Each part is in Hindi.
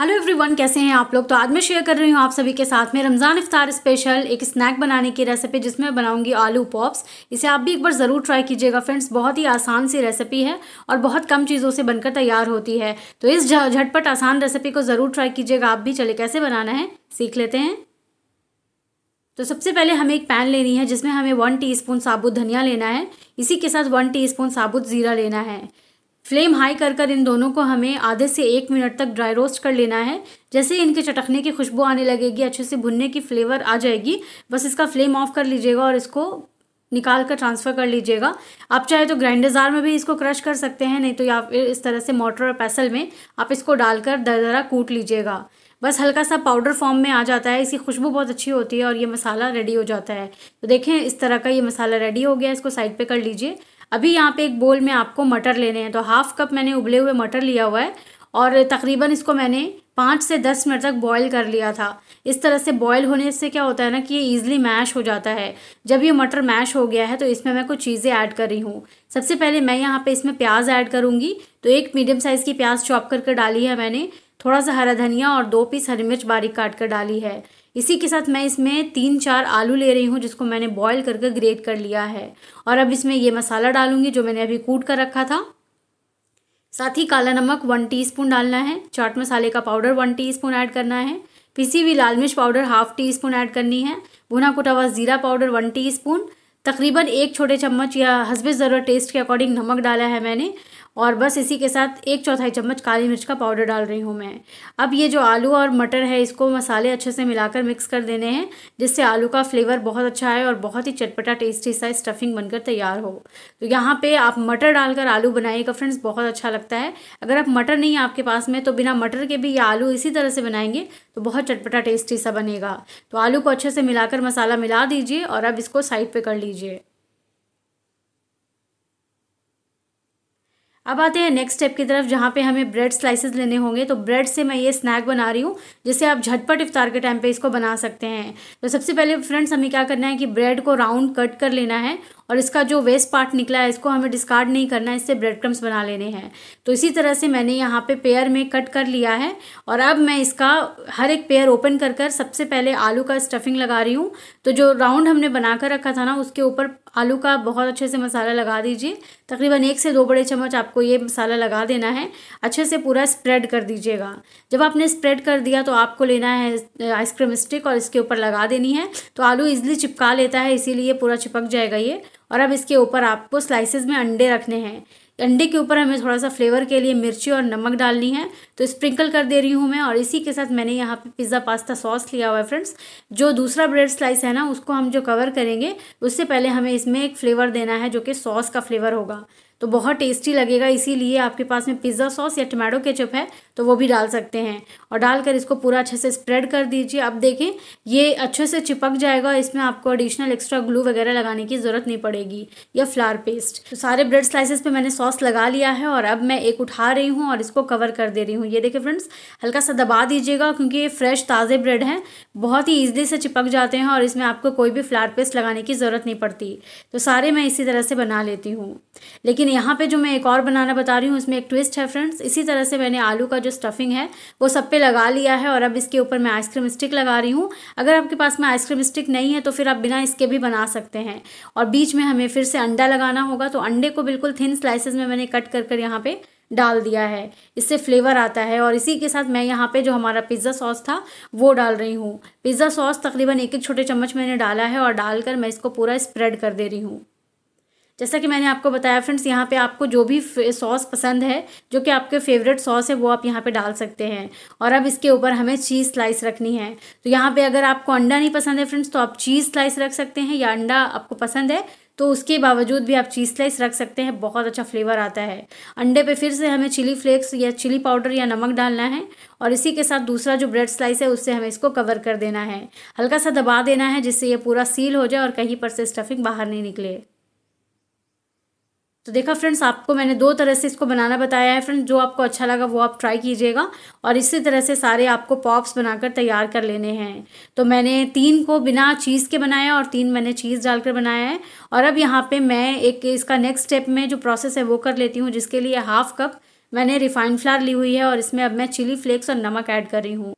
हेलो एवरीवन कैसे हैं आप लोग तो आज मैं शेयर कर रही हूँ आप सभी के साथ में रमज़ान इफ्तार स्पेशल एक स्नैक बनाने की रेसिपी जिसमें बनाऊंगी आलू पॉप्स इसे आप भी एक बार ज़रूर ट्राई कीजिएगा फ्रेंड्स बहुत ही आसान सी रेसिपी है और बहुत कम चीज़ों से बनकर तैयार होती है तो इस झटपट आसान रेसिपी को ज़रूर ट्राई कीजिएगा आप भी चले कैसे बनाना है सीख लेते हैं तो सबसे पहले हमें एक पैन लेनी है जिसमें हमें वन टी साबुत धनिया लेना है इसी के साथ वन टी साबुत ज़ीरा लेना है फ्लेम हाई कर कर इन दोनों को हमें आधे से एक मिनट तक ड्राई रोस्ट कर लेना है जैसे ही इनके चटकने की खुशबू आने लगेगी अच्छे से भुनने की फ्लेवर आ जाएगी बस इसका फ्लेम ऑफ कर लीजिएगा और इसको निकाल कर ट्रांसफ़र कर लीजिएगा आप चाहे तो ग्राइंडर जार में भी इसको क्रश कर सकते हैं नहीं तो या फिर इस तरह से मोटर और पैसल में आप इसको डालकर दरा कूट लीजिएगा बस हल्का सा पाउडर फॉर्म में आ जाता है इसकी खुशबू बहुत अच्छी होती है और ये मसाला रेडी हो जाता है तो देखें इस तरह का ये मसाला रेडी हो गया इसको साइड पे कर लीजिए अभी यहाँ पे एक बोल में आपको मटर लेने हैं तो हाफ़ कप मैंने उबले हुए मटर लिया हुआ है और तकरीबन इसको मैंने पाँच से दस मिनट तक बॉईल कर लिया था इस तरह से बॉईल होने से क्या होता है ना कि ये ईज़िली मैश हो जाता है जब ये मटर मैश हो गया है तो इसमें मैं कुछ चीज़ें ऐड कर रही हूँ सबसे पहले मैं यहाँ पे इसमें प्याज ऐड करूँगी तो एक मीडियम साइज़ की प्याज चॉप करके डाली है मैंने थोड़ा सा हरा धनिया और दो पीस हरी मिर्च बारीक काट कर डाली है इसी के साथ मैं इसमें तीन चार आलू ले रही हूँ जिसको मैंने बॉईल करके ग्रेट कर लिया है और अब इसमें ये मसाला डालूंगी जो मैंने अभी कूट कर रखा था साथ ही काला नमक वन टीस्पून डालना है चाट मसाले का पाउडर वन टीस्पून ऐड करना है पिसी हुई लाल मिर्च powder half teaspoon add करनी है भुना कुटा हुआ ज़ीरा पाउडर वन टी तकरीबन एक छोटे चम्मच या हसबे ज़रूरत टेस्ट के अकॉर्डिंग नमक डाला है मैंने और बस इसी के साथ एक चौथाई चम्मच काली मिर्च का पाउडर डाल रही हूँ मैं अब ये जो आलू और मटर है इसको मसाले अच्छे से मिलाकर मिक्स कर देने हैं जिससे आलू का फ्लेवर बहुत अच्छा आए और बहुत ही चटपटा टेस्टी सा स्टफिंग बनकर तैयार हो तो यहाँ पे आप मटर डालकर आलू बनाइएगा फ्रेंड्स बहुत अच्छा लगता है अगर आप मटर नहीं आपके पास में तो बिना मटर के भी ये आलू इसी तरह से बनाएंगे तो बहुत चटपटा टेस्टी सा बनेगा तो आलू को अच्छे से मिलाकर मसाला मिला दीजिए और अब इसको साइड पर कर लीजिए अब आते हैं नेक्स्ट स्टेप की तरफ जहाँ पे हमें ब्रेड स्लाइसेस लेने होंगे तो ब्रेड से मैं ये स्नैक बना रही हूँ जिसे आप झटपट इफ्तार के टाइम पे इसको बना सकते हैं तो सबसे पहले फ्रेंड्स हमें क्या करना है कि ब्रेड को राउंड कट कर लेना है और इसका जो वेस्ट पार्ट निकला है इसको हमें डिस्कार्ड नहीं करना है इससे ब्रेड क्रम्स बना लेने हैं तो इसी तरह से मैंने यहाँ पे पेयर में कट कर लिया है और अब मैं इसका हर एक पेयर ओपन कर कर सबसे पहले आलू का स्टफिंग लगा रही हूँ तो जो राउंड हमने बना कर रखा था ना उसके ऊपर आलू का बहुत अच्छे से मसाला लगा दीजिए तकरीबन एक से दो बड़े चम्मच आपको ये मसाला लगा देना है अच्छे से पूरा स्प्रेड कर दीजिएगा जब आपने स्प्रेड कर दिया तो आपको लेना है आइसक्रीम स्टिक और इसके ऊपर लगा देनी है तो आलू इजली चिपका लेता है इसीलिए पूरा चिपक जाएगा ये और अब इसके ऊपर आपको स्लाइसेस में अंडे रखने हैं अंडे के ऊपर हमें थोड़ा सा फ्लेवर के लिए मिर्ची और नमक डालनी है तो स्प्रिंकल कर दे रही हूँ मैं और इसी के साथ मैंने यहाँ पे पिज़्ज़ा पास्ता सॉस लिया हुआ है फ्रेंड्स जो दूसरा ब्रेड स्लाइस है ना उसको हम जो कवर करेंगे उससे पहले हमें इसमें एक फ्लेवर देना है जो कि सॉस का फ्लेवर होगा तो बहुत टेस्टी लगेगा इसीलिए आपके पास में पिज़्ज़ा सॉस या टमाटो केचप है तो वो भी डाल सकते हैं और डालकर इसको पूरा अच्छे से स्प्रेड कर दीजिए अब देखें ये अच्छे से चिपक जाएगा इसमें आपको एडिशनल एक्स्ट्रा ग्लू वगैरह लगाने की ज़रूरत नहीं पड़ेगी या फ्लावर पेस्ट तो सारे ब्रेड स्लाइसिस पे मैंने सॉस लगा लिया है और अब मैं एक उठा रही हूँ और इसको कवर कर दे रही हूँ ये देखें फ्रेंड्स हल्का सा दबा दीजिएगा क्योंकि ये फ्रेश ताज़े ब्रेड हैं बहुत ही ईजिली से चिपक जाते हैं और इसमें आपको कोई भी फ्लार पेस्ट लगाने की ज़रूरत नहीं पड़ती तो सारे मैं इसी तरह से बना लेती हूँ लेकिन लेकिन यहाँ पे जो मैं एक और बनाना बता रही हूँ उसमें एक ट्विस्ट है फ्रेंड्स इसी तरह से मैंने आलू का जो स्टफिंग है वो सब पे लगा लिया है और अब इसके ऊपर मैं आइसक्रीम स्टिक लगा रही हूँ अगर आपके पास में आइसक्रीम स्टिक नहीं है तो फिर आप बिना इसके भी बना सकते हैं और बीच में हमें फिर से अंडा लगाना होगा तो अंडे को बिल्कुल थिन स्लाइसिस में मैंने कट कर कर यहाँ पर डाल दिया है इससे फ्लेवर आता है और इसी के साथ मैं यहाँ पे जो हमारा पिज़्ज़ा सॉस था वो डाल रही हूँ पिज़्ज़ा सॉस तकरीबन एक एक छोटे चम्मच मैंने डाला है और डालकर मैं इसको पूरा स्प्रेड कर दे रही हूँ जैसा कि मैंने आपको बताया फ्रेंड्स यहाँ पे आपको जो भी सॉस पसंद है जो कि आपके फेवरेट सॉस है वो आप यहाँ पे डाल सकते हैं और अब इसके ऊपर हमें चीज़ स्लाइस रखनी है तो यहाँ पे अगर आपको अंडा नहीं पसंद है फ्रेंड्स तो आप चीज़ स्लाइस रख सकते हैं या अंडा आपको पसंद है तो उसके बावजूद भी आप चीज़ स्लाइस रख सकते हैं बहुत अच्छा फ्लेवर आता है अंडे पे फिर से हमें चिली फ्लेक्स या चिली पाउडर या नमक डालना है और इसी के साथ दूसरा जो ब्रेड स्लाइस है उससे हमें इसको कवर कर देना है हल्का सा दबा देना है जिससे ये पूरा सील हो जाए और कहीं पर से स्टफिंग बाहर नहीं निकले तो देखा फ्रेंड्स आपको मैंने दो तरह से इसको बनाना बताया है फ्रेंड्स जो आपको अच्छा लगा वो आप ट्राई कीजिएगा और इसी तरह से सारे आपको पॉप्स बनाकर तैयार कर लेने हैं तो मैंने तीन को बिना चीज़ के बनाया और तीन मैंने चीज़ डालकर बनाया है और अब यहाँ पे मैं एक इसका नेक्स्ट स्टेप में जो प्रोसेस है वो कर लेती हूँ जिसके लिए हाफ कप मैंने रिफाइंड फ्लार ली हुई है और इसमें अब मैं चिली फ्लेक्स और नमक ऐड कर रही हूँ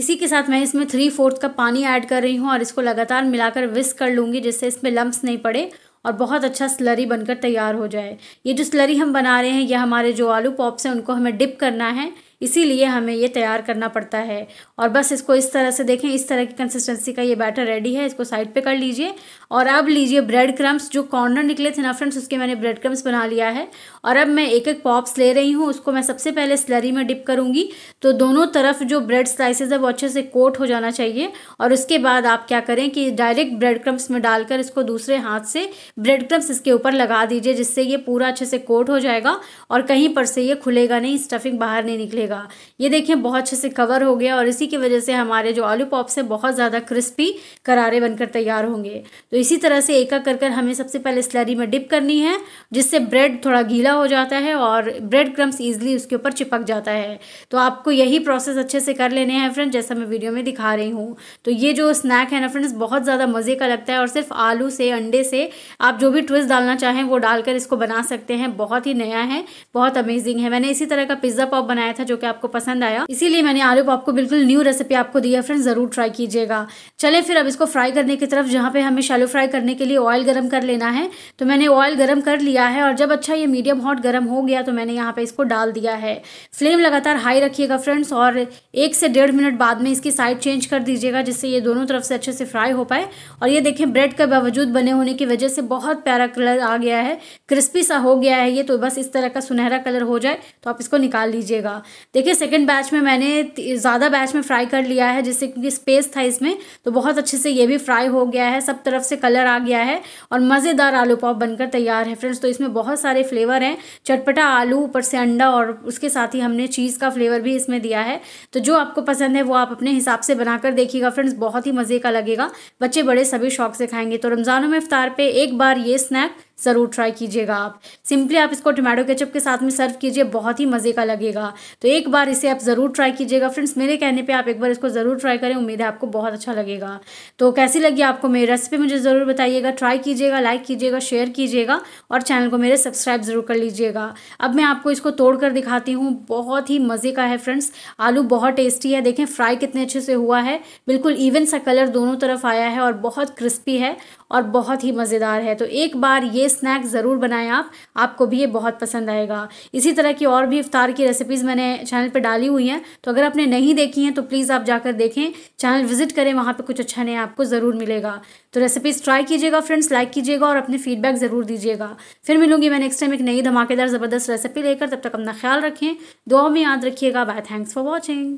इसी के साथ मैं इसमें थ्री फोर्थ कप पानी ऐड कर रही हूँ और इसको लगातार मिलाकर विस्क कर लूँगी जिससे इसमें लम्ब्स नहीं पड़े और बहुत अच्छा स्लरी बनकर तैयार हो जाए ये जो स्लरी हम बना रहे हैं या हमारे जो आलू पॉप्स हैं उनको हमें डिप करना है इसीलिए हमें ये तैयार करना पड़ता है और बस इसको इस तरह से देखें इस तरह की कंसिस्टेंसी का ये बैटर रेडी है इसको साइड पे कर लीजिए और अब लीजिए ब्रेड क्रम्स जो कॉर्नर निकले थे ना फ्रेंड्स उसके मैंने ब्रेड क्रम्स बना लिया है और अब मैं एक एक पॉप्स ले रही हूँ उसको मैं सबसे पहले स्लरी में डिप करूँगी तो दोनों तरफ जो ब्रेड स्लाइसेस है वो अच्छे से कोट हो जाना चाहिए और उसके बाद आप क्या करें कि डायरेक्ट ब्रेड क्रम्स में डालकर इसको दूसरे हाथ से ब्रेड क्रम्स इसके ऊपर लगा दीजिए जिससे ये पूरा अच्छे से कोट हो जाएगा और कहीं पर से ये खुलेगा नहीं स्टफिंग बाहर नहीं निकलेगा ये देखें बहुत अच्छे से कवर हो गया और इसी की वजह से हमारे जो आलू पॉप्स हैं बहुत ज़्यादा क्रिस्पी करारे बनकर तैयार होंगे तो तो इसी तरह से एक कर कर हमें सबसे पहले स्लरी में डिप करनी है जिससे ब्रेड थोड़ा गीला हो जाता है और ब्रेड क्रम्स ईजिली उसके ऊपर चिपक जाता है तो आपको यही प्रोसेस अच्छे से कर लेने हैं फ्रेंड्स जैसा मैं वीडियो में दिखा रही हूँ तो ये जो स्नैक है ना फ्रेंड्स बहुत ज़्यादा मज़े का लगता है और सिर्फ आलू से अंडे से आप जो भी ट्विस्ट डालना चाहें वो डालकर इसको बना सकते हैं बहुत ही नया है बहुत अमेजिंग है मैंने इसी तरह का पिज्ज़ा पॉप बनाया था जो कि आपको पसंद आया इसीलिए मैंने आलू पॉप को बिल्कुल न्यू रेसिपी आपको दी है फ्रेंड्स ज़रूर ट्राई कीजिएगा चले फिर अब इसको फ्राई करने की तरफ जहाँ पे हमें शैलो फ्राई करने के लिए ऑयल गरम कर लेना है तो मैंने ऑयल गरम कर लिया है और जब अच्छा ये मीडियम हॉट गरम हो गया तो मैंने यहाँ पे इसको डाल दिया है फ्लेम लगातार हाई रखिएगा फ्रेंड्स और एक से डेढ़ मिनट बाद में इसकी साइड चेंज कर दीजिएगा जिससे ये दोनों तरफ से अच्छे से फ्राई हो पाए और ये देखें ब्रेड के बावजूद बने होने की वजह से बहुत प्यारा कलर आ गया है क्रिस्पी सा हो गया है ये तो बस इस तरह का सुनहरा कलर हो जाए तो आप इसको निकाल लीजिएगा देखिए सेकेंड बैच में मैंने ज़्यादा बैच में फ्राई कर लिया है जिससे क्योंकि स्पेस था इसमें तो बहुत अच्छे से ये भी फ्राई हो गया है सब तरफ से कलर आ गया है और मज़ेदार आलू पॉप बनकर तैयार है फ्रेंड्स तो इसमें बहुत सारे फ्लेवर हैं चटपटा आलू ऊपर से अंडा और उसके साथ ही हमने चीज़ का फ्लेवर भी इसमें दिया है तो जो आपको पसंद है वो आप अपने हिसाब से बनाकर देखिएगा फ्रेंड्स बहुत ही मज़े का लगेगा बच्चे बड़े सभी शौक से खाएंगे तो रमज़ानों में इफ्तार पर एक बार ये स्नैक ज़रूर ट्राई कीजिएगा आप सिंपली आप इसको टोमेटो केचप के साथ में सर्व कीजिए बहुत ही मज़े का लगेगा तो एक बार इसे आप ज़रूर ट्राई कीजिएगा फ्रेंड्स मेरे कहने पे आप एक बार इसको ज़रूर ट्राई करें उम्मीद है आपको बहुत अच्छा लगेगा तो कैसी लगी आपको मेरी रेसिपी मुझे ज़रूर बताइएगा ट्राई कीजिएगा लाइक कीजिएगा शेयर कीजिएगा और चैनल को मेरे सब्सक्राइब ज़रूर कर लीजिएगा अब मैं आपको इसको तोड़ कर दिखाती हूँ बहुत ही मज़े का है फ्रेंड्स आलू बहुत टेस्टी है देखें फ्राई कितने अच्छे से हुआ है बिल्कुल इवन सा कलर दोनों तरफ आया है और बहुत क्रिस्पी है और बहुत ही मज़ेदार है तो एक बार ये स्नैक ज़रूर बनाएं आप आपको भी ये बहुत पसंद आएगा इसी तरह की और भी इफ्तार की रेसिपीज़ मैंने चैनल पर डाली हुई हैं तो अगर आपने नहीं देखी हैं तो प्लीज़ आप जाकर देखें चैनल विजिट करें वहाँ पर कुछ अच्छा नया आपको ज़रूर मिलेगा तो रेसिपीज़ ट्राई कीजिएगा फ्रेंड्स लाइक कीजिएगा और अपने फीडबैक ज़रूर दीजिएगा फिर मिलूंगी मैं नेक्स्ट टाइम एक नई धमाकेदार ज़बरदस्त रेसिपी लेकर तब तक अपना ख्याल रखें दुआ में याद रखिएगा बाय थैंक्स फॉर वॉचिंग